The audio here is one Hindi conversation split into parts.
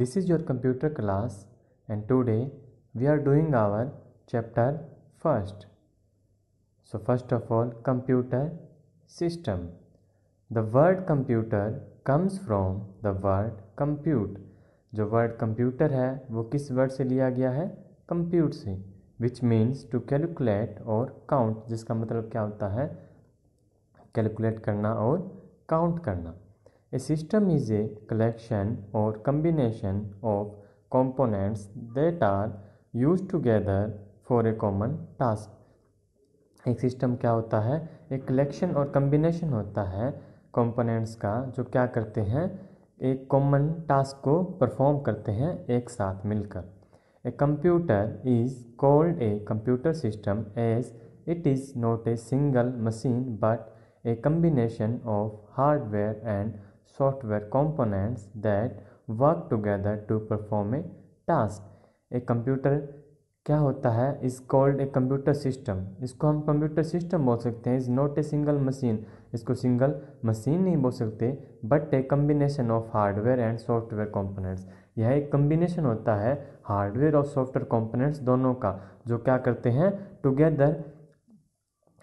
This is your computer class and today we are doing our chapter first so first of all computer system the word computer comes from the word compute जो वर्ड कंप्यूटर है वो किस वर्ड से लिया गया है कंप्यूट से विच मीन्स टू कैलकुलेट और काउंट जिसका मतलब क्या होता है कैलकुलेट करना और काउंट करना A system is a collection or combination of components that are used together for a common task. एक सिस्टम क्या होता है एक कलेक्शन और कम्बिनेशन होता है कंपोनेंट्स का जो क्या करते हैं एक कॉमन टास्क को परफॉर्म करते हैं एक साथ मिलकर a computer is called a computer system as it is not a single machine but a combination of hardware and software components that work together to perform a task. A computer क्या होता है is called a computer system इसको हम कंप्यूटर सिस्टम बोल सकते हैं is not a single machine इसको सिंगल मशीन नहीं बोल सकते but a combination of hardware and software components यह एक कम्बिनेशन होता है हार्डवेयर और सॉफ्टवेयर कंपोनेंट्स दोनों का जो क्या करते हैं टुगेदर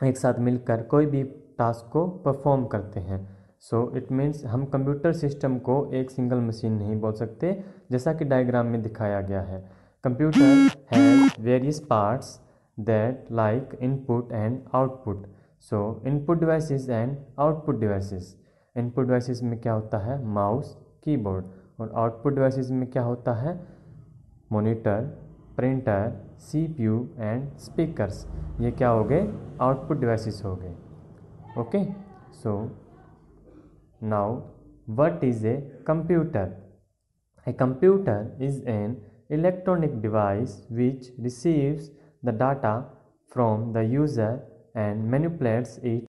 एक साथ मिलकर कोई भी टास्क को परफॉर्म करते हैं सो इट मीन्स हम कंप्यूटर सिस्टम को एक सिंगल मशीन नहीं बोल सकते जैसा कि डायग्राम में दिखाया गया है computer has various parts that like input and output so input devices and output devices input devices में क्या होता है माउस कीबोर्ड और आउटपुट डिवाइसेस में क्या होता है monitor printer CPU and speakers ये क्या हो गए आउटपुट डिवाइसेस हो गए okay so Now, what is a computer? A computer is an electronic device which receives the data from the user and manipulates it